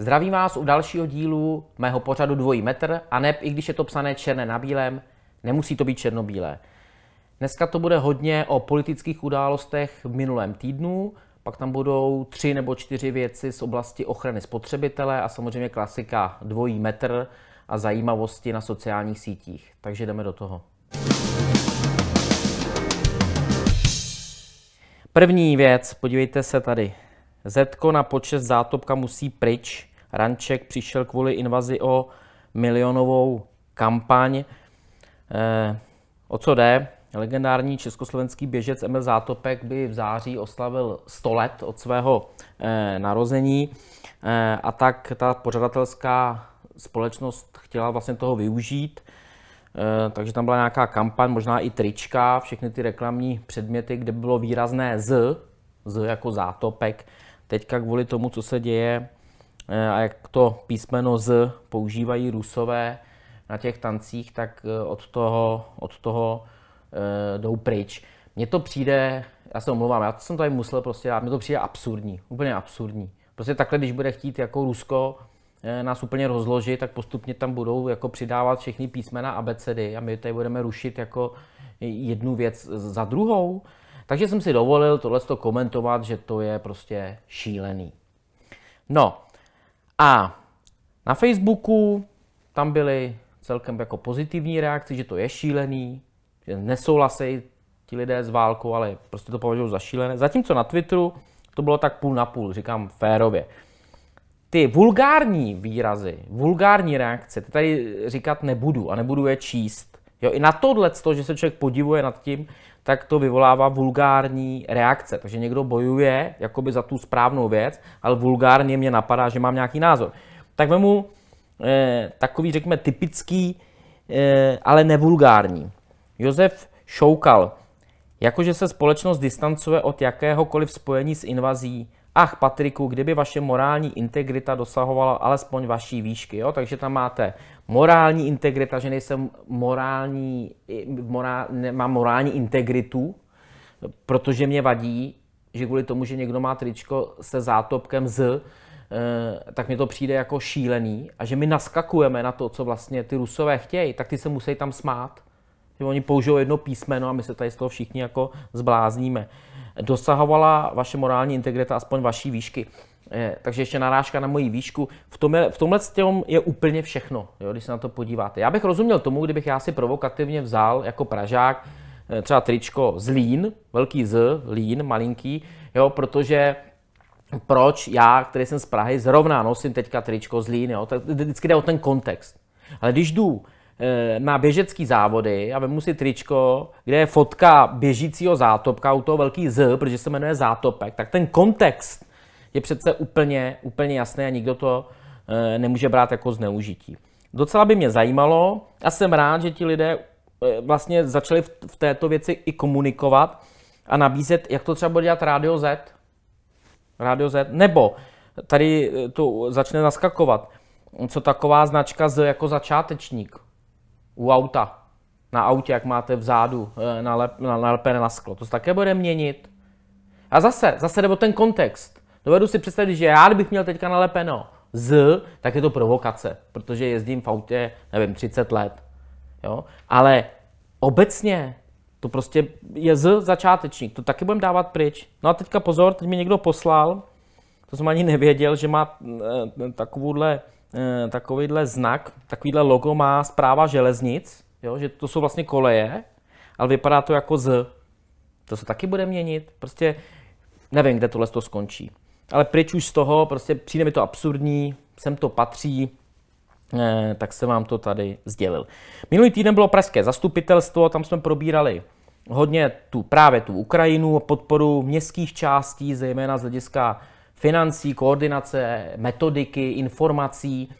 Zdravím vás u dalšího dílu mého pořadu Dvojí metr a ne, i když je to psané černé na bílém, nemusí to být černobílé. Dneska to bude hodně o politických událostech v minulém týdnu, pak tam budou tři nebo čtyři věci z oblasti ochrany spotřebitele a samozřejmě klasika dvojí metr a zajímavosti na sociálních sítích. Takže jdeme do toho. První věc, podívejte se tady. Zetko na počest zátopka musí pryč. Ranček přišel kvůli invazi o milionovou kampaň. Eh, o co jde? Legendární československý běžec Emil Zátopek by v září oslavil 100 let od svého eh, narození eh, a tak ta pořadatelská společnost chtěla vlastně toho využít. Eh, takže tam byla nějaká kampaň, možná i trička, všechny ty reklamní předměty, kde bylo výrazné Z, Z jako zátopek. Teďka kvůli tomu, co se děje eh, a jak to písmeno Z používají rusové na těch tancích, tak eh, od toho, od toho Eh, jdou pryč. Mně to přijde, já se omlouvám, já jsem tady musel prostě dát, mně to přijde absurdní, úplně absurdní. Prostě takhle, když bude chtít jako Rusko eh, nás úplně rozložit, tak postupně tam budou jako přidávat všechny písmena abecedy a my tady budeme rušit jako jednu věc za druhou. Takže jsem si dovolil tohle to komentovat, že to je prostě šílený. No a na Facebooku tam byly celkem jako pozitivní reakce, že to je šílený, že nesouhlasejí ti lidé s válkou, ale prostě to považují za šílené. Zatímco na Twitteru to bylo tak půl na půl, říkám férově. Ty vulgární výrazy, vulgární reakce, ty tady říkat nebudu a nebudu je číst. Jo, i na tohle, to, že se člověk podivuje nad tím, tak to vyvolává vulgární reakce. Takže někdo bojuje jakoby za tu správnou věc, ale vulgárně mě napadá, že mám nějaký názor. Tak vemu eh, takový, řekněme, typický, eh, ale nevulgární. Josef Šoukal. Jakože se společnost distancuje od jakéhokoliv spojení s invazí. Ach, Patriku, kdyby vaše morální integrita dosahovala alespoň vaší výšky. Jo? Takže tam máte morální integrita, že nejsem morální, morál, nemám morální integritu, protože mě vadí, že kvůli tomu, že někdo má tričko se zátopkem z, eh, tak mi to přijde jako šílený a že my naskakujeme na to, co vlastně ty rusové chtějí, tak ty se musí tam smát že oni použijou jedno písmeno a my se tady z toho všichni jako zblázníme. Dosahovala vaše morální integrita aspoň vaší výšky. Je, eh, takže ještě narážka na moji výšku. V, tom je, v tomhle stěm je úplně všechno, jo, když se na to podíváte. Já bych rozuměl tomu, kdybych já si provokativně vzal jako Pražák eh, třeba tričko z Lín, velký Z, Lín, malinký, jo, protože proč já, který jsem z Prahy, zrovna nosím teďka tričko z Lín, jo, tak vždycky jde o ten kontext. Ale když jdu na eh, běžecký závody a vemu si tričko, kde je fotka běžícího zátopka, u toho velký Z, protože se jmenuje zátopek, tak ten kontext je přece úplně, úplně jasný a nikdo to eh, nemůže brát jako zneužití. Docela by mě zajímalo a jsem rád, že ti lidé eh, vlastně začali v této věci i komunikovat a nabízet, jak to třeba bude dělat Radio Z. Radio Z, nebo tady to začne naskakovat, co taková značka Z jako začátečník u auta, na autě, jak máte vzadu eh, nalepené na, na, na sklo. To se také bude měnit. A zase, zase nebo ten kontext. Dovedu si představit, že já bych měl teďka nalepeno z, tak je to provokace, protože jezdím v autě, nevím, 30 let. Jo? Ale obecně to prostě je z začátečník, to taky budeme dávat pryč. No a teďka pozor, teď mi někdo poslal, to jsem ani nevěděl, že má eh, takovouhle Eh, takovýhle znak, takovýhle logo má zpráva železnic, jo, že to jsou vlastně koleje, ale vypadá to jako z. To se taky bude měnit. Prostě nevím, kde tohle to skončí. Ale pryč už z toho, prostě přijde mi to absurdní, sem to patří, eh, tak jsem vám to tady sdělil. Minulý týden bylo pražské zastupitelstvo, tam jsme probírali hodně tu právě tu Ukrajinu, podporu městských částí, zejména z hlediska financí, koordinace, metodiky, informací.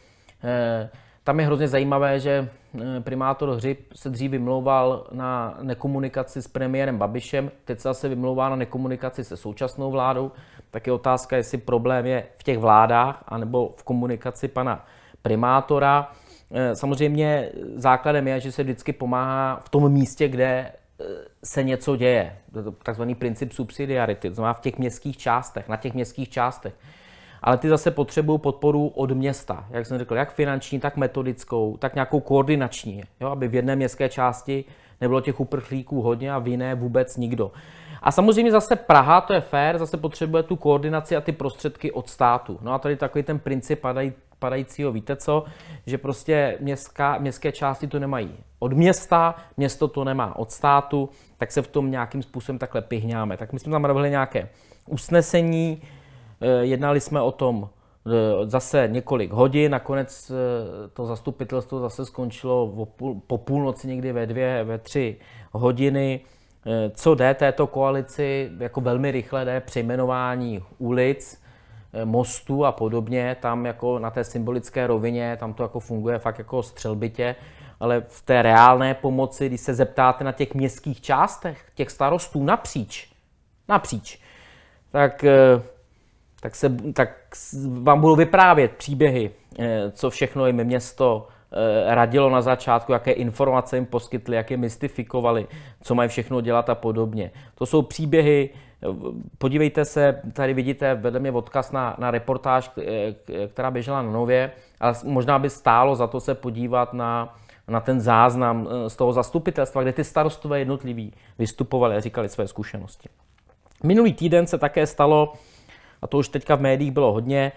Eh, tam je hrozně zajímavé, že eh, primátor Hřib se dřív vymlouval na nekomunikaci s premiérem Babišem, teď se zase vymlouvá na nekomunikaci se současnou vládou. Tak je otázka, jestli problém je v těch vládách anebo v komunikaci pana primátora. Eh, samozřejmě základem je, že se vždycky pomáhá v tom místě, kde se něco děje. Takzvaný princip subsidiarity, to znamená v těch městských částech, na těch městských částech. Ale ty zase potřebují podporu od města, jak jsem řekl, jak finanční, tak metodickou, tak nějakou koordinační, jo, aby v jedné městské části nebylo těch uprchlíků hodně a v jiné vůbec nikdo. A samozřejmě zase Praha, to je fér, zase potřebuje tu koordinaci a ty prostředky od státu. No a tady takový ten princip padají, padajícího, víte co, že prostě městská, městské části to nemají od města, město to nemá od státu, tak se v tom nějakým způsobem takhle pihňáme. Tak my jsme tam navrhli nějaké usnesení, eh, jednali jsme o tom eh, zase několik hodin, nakonec eh, to zastupitelstvo zase skončilo po půlnoci někdy ve dvě, ve tři hodiny, Eh, co jde této koalici, jako velmi rychle jde přejmenování ulic, eh, mostů a podobně, tam jako na té symbolické rovině, tam to jako funguje fakt jako střelbitě, ale v té reálné pomoci, když se zeptáte na těch městských částech, těch starostů napříč, napříč, tak, eh, tak, se, tak vám budou vyprávět příběhy, co všechno jim město Eh, radilo na začátku, jaké informace jim poskytli, jak je mystifikovali, co mají všechno dělat a podobně. To jsou příběhy, eh, podívejte se, tady vidíte vedle mě odkaz na, na reportáž, eh, která běžela na Nově, ale možná by stálo za to se podívat na, na ten záznam z toho zastupitelstva, kde ty starostové jednotliví vystupovali a říkali své zkušenosti. Minulý týden se také stalo, a to už teďka v médiích bylo hodně,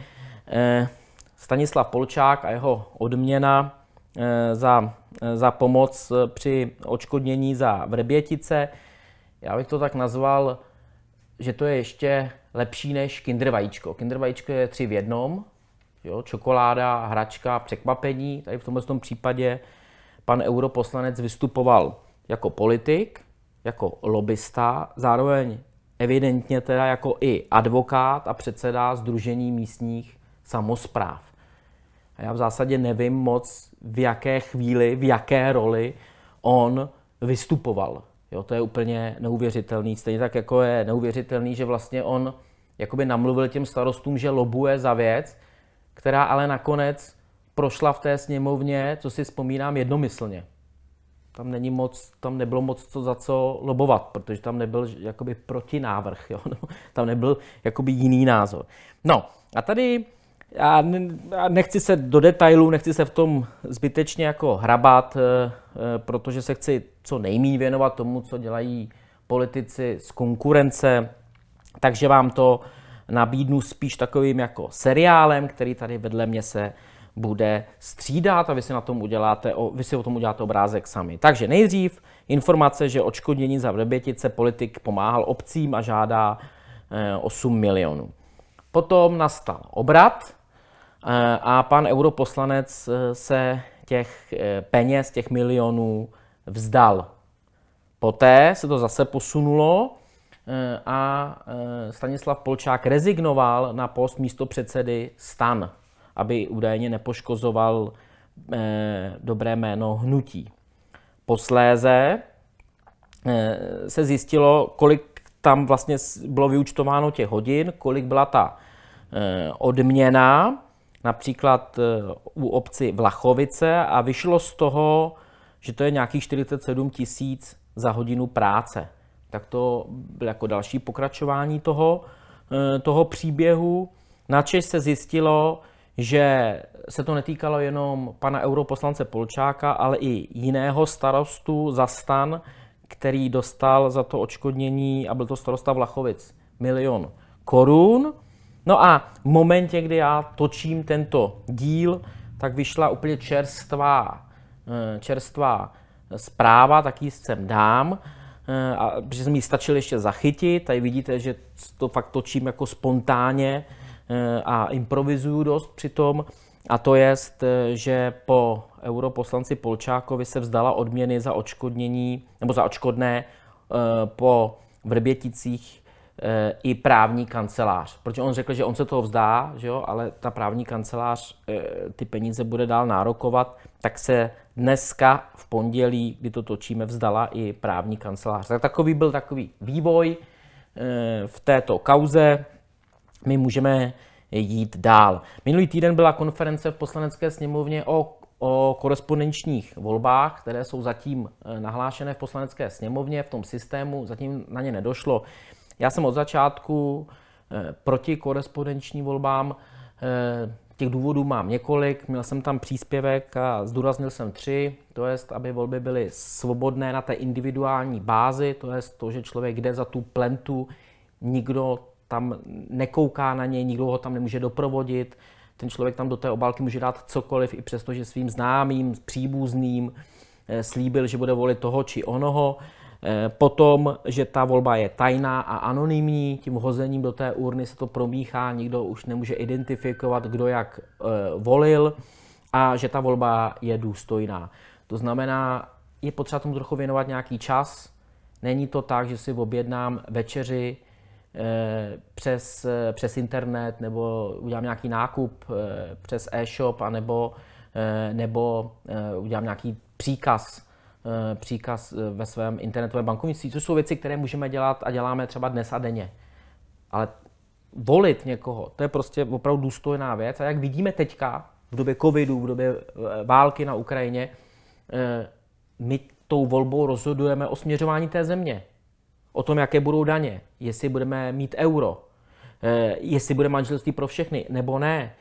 Stanislav Polčák a jeho odměna Eh, za, eh, za pomoc eh, při očkodnění za vrbětice. Já bych to tak nazval, že to je ještě lepší než kinder vajíčko. Kinder vajíčko je tři v jednom, jo, čokoláda, hračka, překvapení. Tady v tomto případě pan europoslanec vystupoval jako politik, jako lobista, zároveň evidentně teda jako i advokát a předseda Združení místních samozpráv. A já v zásadě nevím moc, v jaké chvíli, v jaké roli on vystupoval. Jo, to je úplně neuvěřitelný. Stejně tak jako je neuvěřitelný, že vlastně on jakoby namluvil těm starostům, že lobuje za věc, která ale nakonec prošla v té sněmovně, co si vzpomínám, jednomyslně. Tam, není moc, tam nebylo moc co za co lobovat, protože tam nebyl jakoby protinávrh, jo? No, tam nebyl jakoby jiný názor. No a tady já nechci se do detailů, nechci se v tom zbytečně jako hrabat, eh, eh, protože se chci co nejméně věnovat tomu, co dělají politici z konkurence, takže vám to nabídnu spíš takovým jako seriálem, který tady vedle mě se bude střídat a vy si, na tom uděláte, vy si o tom uděláte obrázek sami. Takže nejdřív informace, že odškodnění za Vrbětice politik pomáhal obcím a žádá 8 eh, milionů. Potom nastal obrat, Eh, a pan europoslanec eh, se těch eh, peněz, těch milionů vzdal. Poté se to zase posunulo a Stanislav Polčák rezignoval na post místo předsedy stan, aby údajně nepoškozoval dobré jméno hnutí. Posléze se zjistilo, kolik tam vlastně bylo vyučtováno těch hodin, kolik byla ta odměna například eh, u obci Vlachovice a vyšlo z toho, že to je nějakých 47 tisíc za hodinu práce. Tak to bylo jako další pokračování toho, eh, toho příběhu. Načež se zjistilo, že se to netýkalo jenom pana europoslance Polčáka, ale i jiného starostu za stan, který dostal za to očkodnění, a byl to starosta Vlachovic, milion korun. No a v momentě, kdy já točím tento díl, tak vyšla úplně čerstvá, eh, čerstvá zpráva, tak ji sem dám, eh, a, protože jsem ji stačil ještě zachytit. Tady vidíte, že to fakt točím jako spontánně eh, a improvizuju dost přitom. A to je, že po europoslanci Polčákovi se vzdala odměny za odškodnění, nebo za odškodné po Vrběticích Eh, i právní kancelář, protože on řekl, že on se toho vzdá, že jo, ale ta právní kancelář eh, ty peníze bude dál nárokovat, tak se dneska v pondělí, kdy to točíme, vzdala i právní kancelář. Tak takový byl takový vývoj eh, v této kauze. My můžeme jít dál. Minulý týden byla konference v poslanecké sněmovně o o korespondenčních volbách, které jsou zatím nahlášené v poslanecké sněmovně, v tom systému, zatím na ně nedošlo. Já jsem od začátku eh, proti korespondenčním volbám. Eh, těch důvodů mám několik, měl jsem tam příspěvek a zdůraznil jsem tři, to je, aby volby byly svobodné na té individuální bázi, to je to, že člověk jde za tu plentu, nikdo tam nekouká na něj, nikdo ho tam nemůže doprovodit, ten člověk tam do té obálky může dát cokoliv, i přesto, že svým známým, příbuzným eh, slíbil, že bude volit toho či onoho. Eh, potom, že ta volba je tajná a anonymní, tím hozením do té urny se to promíchá, nikdo už nemůže identifikovat, kdo jak eh, volil a že ta volba je důstojná. To znamená, je potřeba tomu trochu věnovat nějaký čas. Není to tak, že si objednám večeři eh, přes, přes internet nebo udělám nějaký nákup přes e-shop anebo, nebo udělám nějaký příkaz Eh, příkaz eh, ve svém internetovém bankovnictví, což jsou věci, které můžeme dělat a děláme třeba dnes a denně. Ale volit někoho, to je prostě opravdu důstojná věc. A jak vidíme teďka, v době covidu, v době eh, války na Ukrajině, my tou volbou rozhodujeme o směřování té země. O tom, jaké budou daně, jestli budeme mít euro, jestli bude manželství pro všechny nebo ne.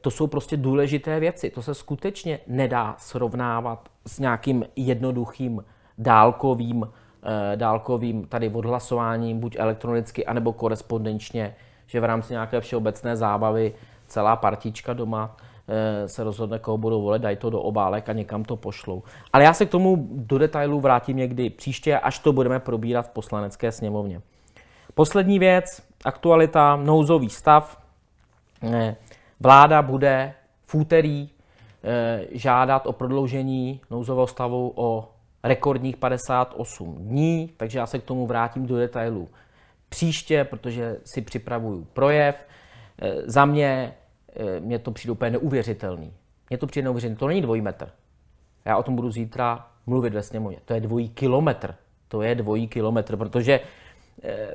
To jsou prostě důležité věci. To se skutečně nedá srovnávat s nějakým jednoduchým dálkovým, eh, dálkovým tady odhlasováním, buď elektronicky, anebo korespondenčně, že v rámci nějaké všeobecné zábavy celá partička doma eh, se rozhodne, koho budou volit, dají to do obálek a někam to pošlou. Ale já se k tomu do detailu vrátím někdy příště, až to budeme probírat v poslanecké sněmovně. Poslední věc, aktualita, nouzový stav. Eh, vláda bude v úterý Eh, žádat o prodloužení nouzového stavu o rekordních 58 dní, takže já se k tomu vrátím do detailů příště, protože si připravuju projev. Eh, za mě, eh, mě to přijde úplně neuvěřitelný. Mně to přijde neuvěřitelný, to není dvojí metr. Já o tom budu zítra mluvit ve sněmovně. To je dvojí kilometr. To je dvojí kilometr, protože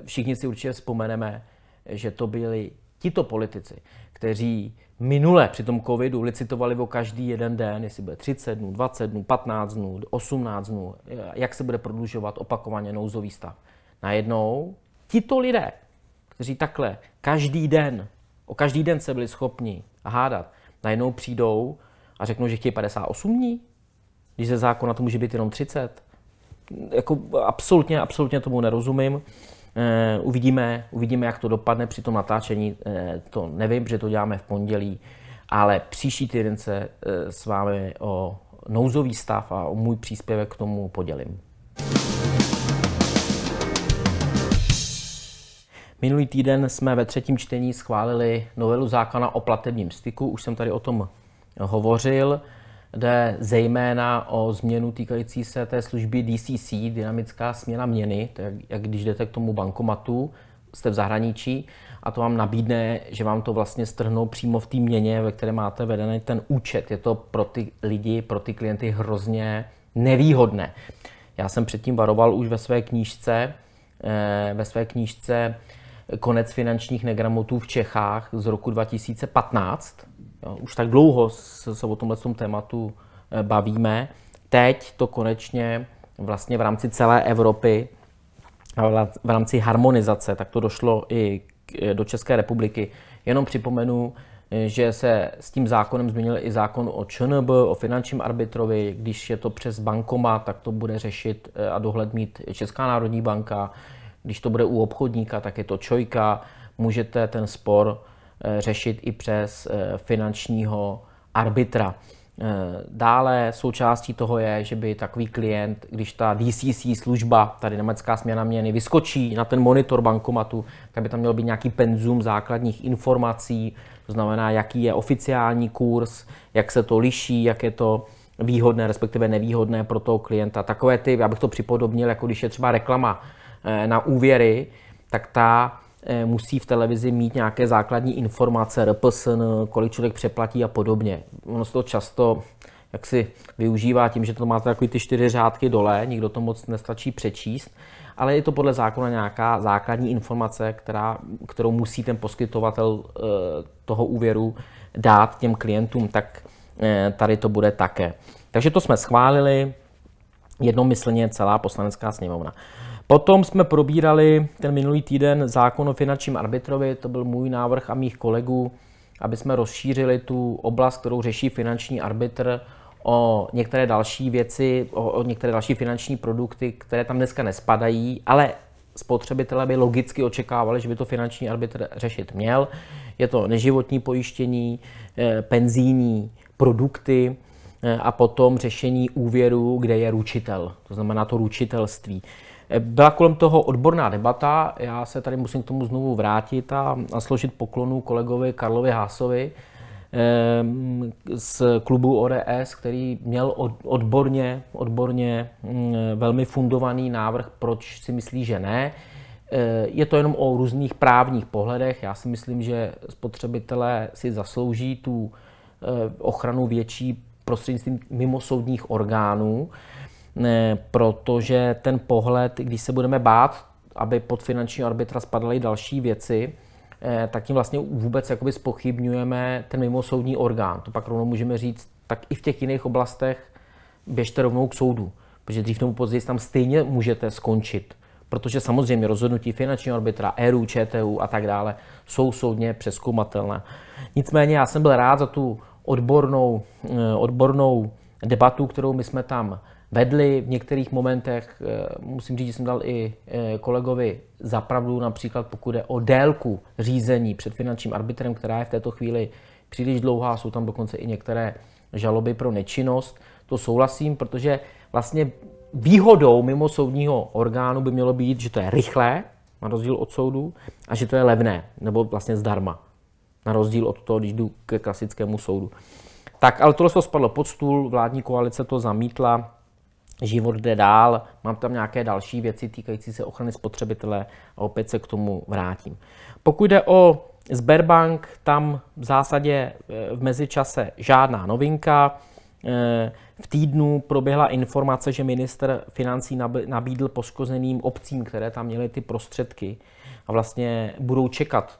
všichni si určitě vzpomeneme, že to byly tito politici, kteří minule při tom covidu licitovali o každý jeden den, jestli bude 30 dnů, 20 dnů, 15 dnů, 18 dnů, jak se bude prodlužovat opakovaně nouzový stav. Najednou tito lidé, kteří takhle každý den, o každý den se byli schopni hádat, najednou přijdou a řeknou, že chtějí 58 dní, když ze zákona to může být jenom 30. Jako absolutně, absolutně tomu nerozumím. Eh, uvidíme, uvidíme, jak to dopadne při tom natáčení, eh, to nevím, že to děláme v pondělí, ale příští týden se eh, s vámi o nouzový stav a o můj příspěvek k tomu podělím. Minulý týden jsme ve třetím čtení schválili novelu zákona o platebním styku, už jsem tady o tom hovořil. Jde zejména o změnu týkající se té služby DCC, dynamická směna měny, to je, jak když jdete k tomu bankomatu, jste v zahraničí a to vám nabídne, že vám to vlastně strhnou přímo v té měně, ve které máte vedený ten účet. Je to pro ty lidi, pro ty klienty hrozně nevýhodné. Já jsem předtím varoval už ve své knížce, eh, ve své knížce Konec finančních negramotů v Čechách z roku 2015, už tak dlouho se o tomhle tématu eh, bavíme. Teď to konečně vlastně v rámci celé Evropy eh, v rámci harmonizace, tak to došlo i eh, do České republiky. Jenom připomenu, že se s tím zákonem změnil i zákon o ČNB, o finančním arbitrovi. Když je to přes bankoma, tak to bude řešit a dohled mít Česká národní banka. Když to bude u obchodníka, tak je to čojka. Můžete ten spor Eh, řešit i přes eh, finančního arbitra. Eh, dále součástí toho je, že by takový klient, když ta DCC služba, tady německá směna měny, vyskočí na ten monitor bankomatu, tak by tam mělo být nějaký penzum základních informací, to znamená, jaký je oficiální kurz, jak se to liší, jak je to výhodné, respektive nevýhodné pro toho klienta. Takové ty, já bych to připodobnil, jako když je třeba reklama na úvěry, tak ta Eh, musí v televizi mít nějaké základní informace, RPSN, kolik člověk přeplatí a podobně. Ono se to často jak si využívá tím, že to máte takový ty čtyři řádky dole, nikdo to moc nestačí přečíst, ale je to podle zákona nějaká základní informace, která, kterou musí ten poskytovatel eh, toho úvěru dát těm klientům, tak eh, tady to bude také. Takže to jsme schválili jednomyslně celá poslanecká sněmovna. Potom jsme probírali ten minulý týden zákon o finančním arbitrovi, to byl můj návrh a mých kolegů, aby jsme rozšířili tu oblast, kterou řeší finanční arbitr o některé další věci, o, o některé další finanční produkty, které tam dneska nespadají, ale spotřebitelé by logicky očekávali, že by to finanční arbitr řešit měl. Je to neživotní pojištění, eh, penzijní produkty eh, a potom řešení úvěru, kde je ručitel, to znamená to ručitelství. Eh, byla kolem toho odborná debata, já se tady musím k tomu znovu vrátit a, a složit poklonu kolegovi Karlovi Hásovi ehm, z klubu ODS, který měl odborně, odborně mm, velmi fundovaný návrh, proč si myslí, že ne. Eh, je to jenom o různých právních pohledech. Já si myslím, že spotřebitelé si zaslouží tu eh, ochranu větší prostřednictvím mimosoudních orgánů. Eh, protože ten pohled, když se budeme bát, aby pod finanční arbitra spadaly další věci, eh, tak tím vlastně vůbec jakoby spochybňujeme ten mimosoudní orgán. To pak rovnou můžeme říct, tak i v těch jiných oblastech běžte rovnou k soudu, protože dřív tomu později tam stejně můžete skončit. Protože samozřejmě rozhodnutí finančního arbitra, ERU, ČTU a tak dále jsou soudně přeskoumatelné. Nicméně já jsem byl rád za tu odbornou, eh, odbornou debatu, kterou my jsme tam vedli v některých momentech. Eh, musím říct, že jsem dal i eh, kolegovi zapravdu, například pokud jde o délku řízení před finančním arbitrem, která je v této chvíli příliš dlouhá, jsou tam dokonce i některé žaloby pro nečinnost. To souhlasím, protože vlastně výhodou mimo soudního orgánu by mělo být, že to je rychlé, na rozdíl od soudu, a že to je levné, nebo vlastně zdarma, na rozdíl od toho, když jdu k klasickému soudu. Tak, ale tohle to spadlo pod stůl, vládní koalice to zamítla, život jde dál, mám tam nějaké další věci týkající se ochrany spotřebitele a opět se k tomu vrátím. Pokud jde o Sberbank, tam v zásadě eh, v mezičase žádná novinka. Eh, v týdnu proběhla informace, že minister financí nabídl poškozeným obcím, které tam měly ty prostředky a vlastně budou čekat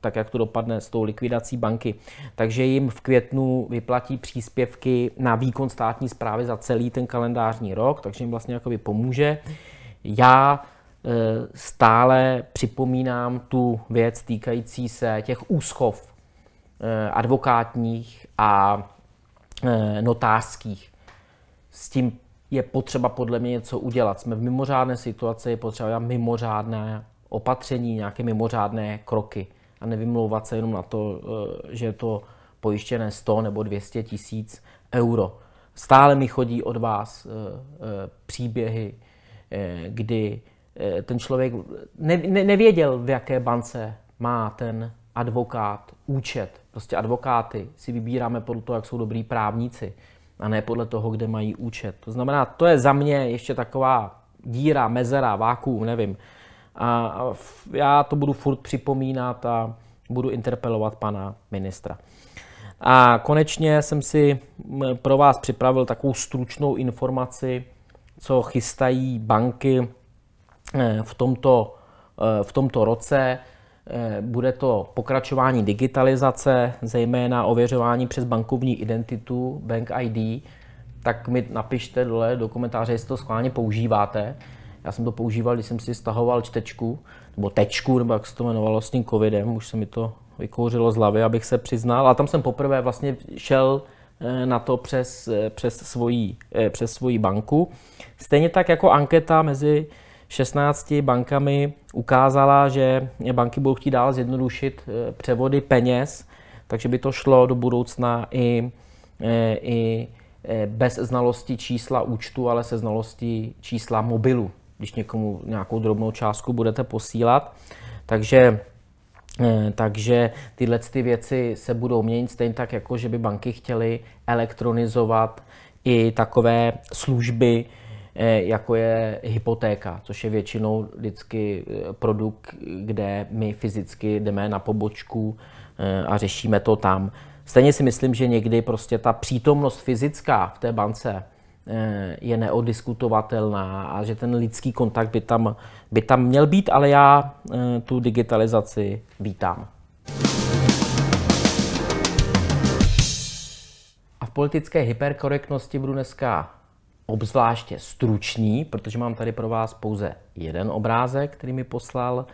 tak jak to dopadne s tou likvidací banky. Takže jim v květnu vyplatí příspěvky na výkon státní zprávy za celý ten kalendářní rok, takže jim vlastně jakoby pomůže. Já e, stále připomínám tu věc týkající se těch úschov e, advokátních a e, notářských. S tím je potřeba podle mě něco udělat. Jsme v mimořádné situaci, je potřeba mimořádné opatření, nějaké mimořádné kroky a nevymlouvat se jenom na to, eh, že je to pojištěné 100 nebo 200 tisíc euro. Stále mi chodí od vás eh, eh, příběhy, kdy ten člověk nevěděl, v jaké bance má ten advokát účet. Prostě advokáty si vybíráme podle toho, jak jsou dobrý právníci a ne podle toho, kde mají účet. To znamená, to je za mě ještě taková díra, mezera, vákuum, nevím a, já to budu furt připomínat a budu interpelovat pana ministra. A konečně jsem si pro vás připravil takovou stručnou informaci, co chystají banky eh, v tomto, eh, v tomto roce. Eh, bude to pokračování digitalizace, zejména ověřování přes bankovní identitu, Bank ID, tak mi napište dole do komentáře, jestli to schválně používáte. Já jsem to používal, když jsem si stahoval čtečku, nebo tečku, nebo jak se to jmenovalo s tím covidem, už se mi to vykouřilo z hlavy, abych se přiznal. A tam jsem poprvé vlastně šel eh, na to přes, eh, přes, svoji, eh, přes svoji banku. Stejně tak jako anketa mezi 16 bankami ukázala, že banky budou chtít dál zjednodušit převody peněz, takže by to šlo do budoucna i, i bez znalosti čísla účtu, ale se znalostí čísla mobilu když někomu nějakou drobnou částku budete posílat. Takže eh, takže tyhle ty věci se budou měnit stejně tak, jako že by banky chtěly elektronizovat i takové služby, eh, jako je hypotéka, což je většinou vždycky eh, produkt, kde my fyzicky jdeme na pobočku a řešíme to tam. Stejně si myslím, že někdy prostě ta přítomnost fyzická v té bance Eh, je neodiskutovatelná a že ten lidský kontakt by tam, by tam měl být, ale já eh, tu digitalizaci vítám. A v politické hyperkorektnosti budu dneska obzvláště stručný, protože mám tady pro vás pouze jeden obrázek, který mi poslal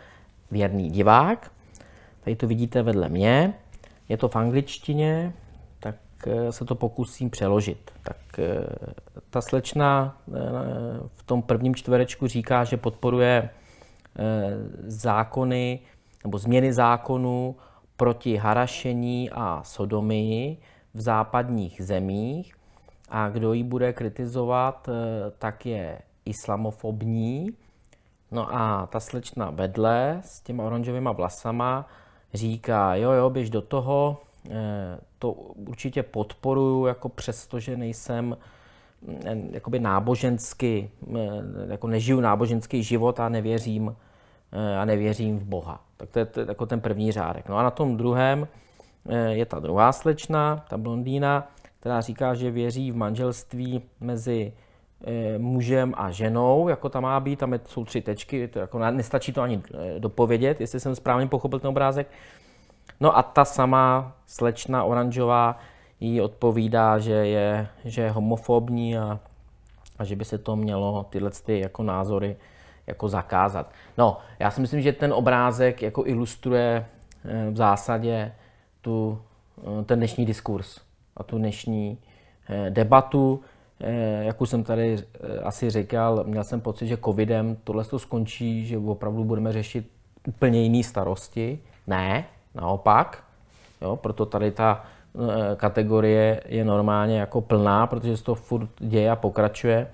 věrný divák. Tady to vidíte vedle mě. Je to v angličtině, Eh, se to pokusím přeložit. Tak eh, ta slečna eh, v tom prvním čtverečku říká, že podporuje zákony nebo změny zákonů proti harašení a sodomii v západních zemích a kdo ji bude kritizovat, tak je islamofobní. No a ta slečna vedle s těma oranžovými vlasama říká, jo, jo, běž do toho, Eh, to určitě podporuju, jako přesto, že nejsem eh, jakoby nábožensky, eh, jako nežiju náboženský život a nevěřím, a nevěřím v Boha. Tak to je to, jako ten první řádek. No a na tom druhém je ta druhá slečna, ta blondýna, která říká, že věří v manželství mezi mužem a ženou, jako tam má být, tam jsou tři tečky, to jako nestačí to ani dopovědět, jestli jsem správně pochopil ten obrázek. No a ta sama slečna oranžová jí odpovídá, že je, že je homofobní a, a že by se to mělo tyhle ty jako názory jako zakázat. No, já si myslím, že ten obrázek jako ilustruje eh, v zásadě tu, eh, ten dnešní diskurs a tu dnešní eh, debatu. Jak už jsem tady asi říkal, měl jsem pocit, že covidem tohle to skončí, že opravdu budeme řešit úplně jiné starosti. Ne, Naopak, jo, proto tady ta eh, kategorie je normálně jako plná, protože se to furt děje a pokračuje,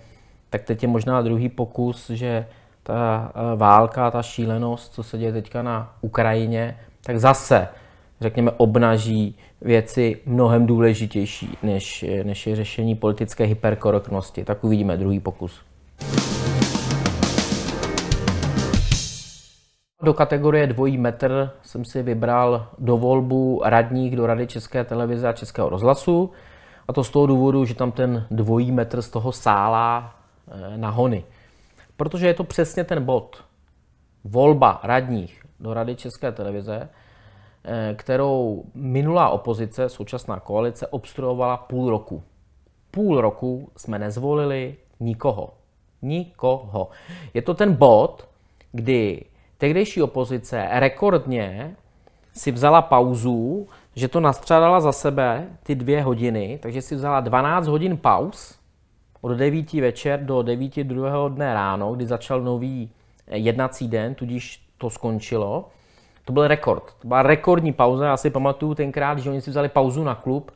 tak teď je možná druhý pokus, že ta eh, válka, ta šílenost, co se děje teďka na Ukrajině, tak zase, řekněme, obnaží věci mnohem důležitější, než, než je řešení politické hyperkoroknosti. Tak uvidíme druhý pokus. Do kategorie dvojí metr jsem si vybral do volbu radních do Rady České televize a Českého rozhlasu. A to z toho důvodu, že tam ten dvojí metr z toho sála eh, na hony. Protože je to přesně ten bod. Volba radních do Rady České televize, eh, kterou minulá opozice, současná koalice, obstruovala půl roku. Půl roku jsme nezvolili nikoho. Nikoho. Je to ten bod, kdy tehdejší opozice rekordně si vzala pauzu, že to nastřádala za sebe ty dvě hodiny, takže si vzala 12 hodin pauz od 9 večer do 9 druhého dne ráno, kdy začal nový eh, jednací den, tudíž to skončilo. To byl rekord. To byla rekordní pauza. Já si pamatuju tenkrát, že oni si vzali pauzu na klub,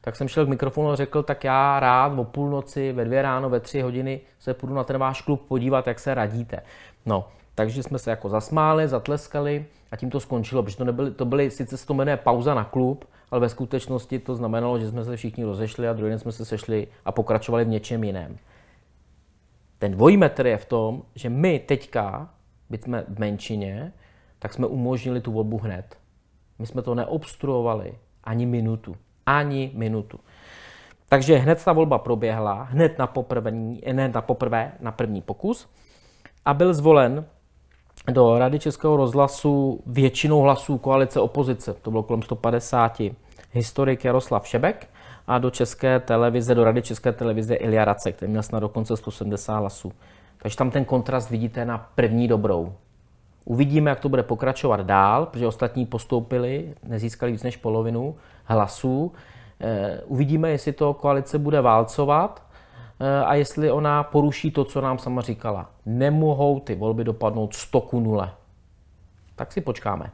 tak jsem šel k mikrofonu a řekl, tak já rád o půlnoci, ve dvě ráno, ve tři hodiny se půjdu na ten váš klub podívat, jak se radíte. No, takže jsme se jako zasmáli, zatleskali a tím to skončilo, protože to, nebyly, to byly sice se to jmenuje pauza na klub, ale ve skutečnosti to znamenalo, že jsme se všichni rozešli a druhý den jsme se sešli a pokračovali v něčem jiném. Ten dvojí metr je v tom, že my teďka, byť jsme v menšině, tak jsme umožnili tu volbu hned. My jsme to neobstruovali ani minutu. Ani minutu. Takže hned ta volba proběhla, hned na, poprvní, hned na poprvé, na první pokus a byl zvolen do Rady Českého rozhlasu většinou hlasů koalice opozice, to bylo kolem 150, historik Jaroslav Šebek a do České televize, do Rady České televize Ilia Racek, který měl snad dokonce 170 hlasů. Takže tam ten kontrast vidíte na první dobrou. Uvidíme, jak to bude pokračovat dál, protože ostatní postoupili, nezískali víc než polovinu hlasů. Eh, uvidíme, jestli to koalice bude válcovat, Eh, a jestli ona poruší to, co nám sama říkala. Nemohou ty volby dopadnout 100 ku 0. Tak si počkáme.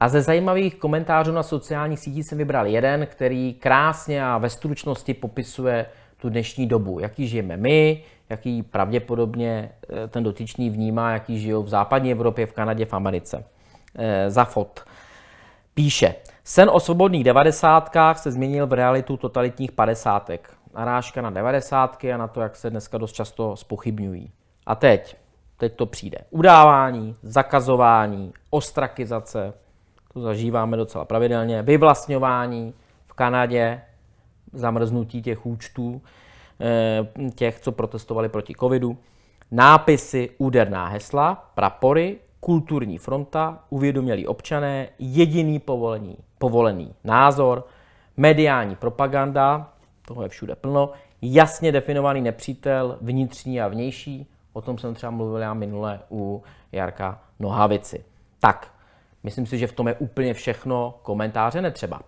A ze zajímavých komentářů na sociálních sítích jsem vybral jeden, který krásně a ve stručnosti popisuje tu dnešní dobu, jaký žijeme my, jaký pravděpodobně eh, ten dotyčný vnímá, jaký žijou v západní Evropě, v Kanadě, v Americe. E, za fot. Píše, sen o svobodných devadesátkách se změnil v realitu totalitních padesátek. Narážka na devadesátky a na to, jak se dneska dost často spochybňují. A teď, teď to přijde. Udávání, zakazování, ostrakizace, to zažíváme docela pravidelně, vyvlastňování v Kanadě, zamrznutí těch účtů, eh, těch, co protestovali proti covidu, nápisy, úderná hesla, prapory, Kulturní fronta, uvědomělí občané, jediný povolený, povolený názor, mediální propaganda, toho je všude plno, jasně definovaný nepřítel, vnitřní a vnější, o tom jsem třeba mluvil já minule u Jarka Nohavici. Tak, myslím si, že v tom je úplně všechno, komentáře netřeba.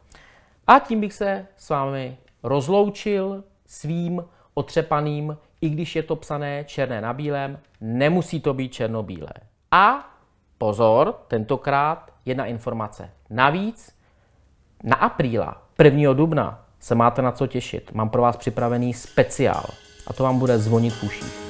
A tím bych se s vámi rozloučil svým otřepaným, i když je to psané černé na bílém, nemusí to být černobílé. A Pozor, tentokrát jedna informace. Navíc na apríla, 1. dubna, se máte na co těšit. Mám pro vás připravený speciál a to vám bude zvonit v uších.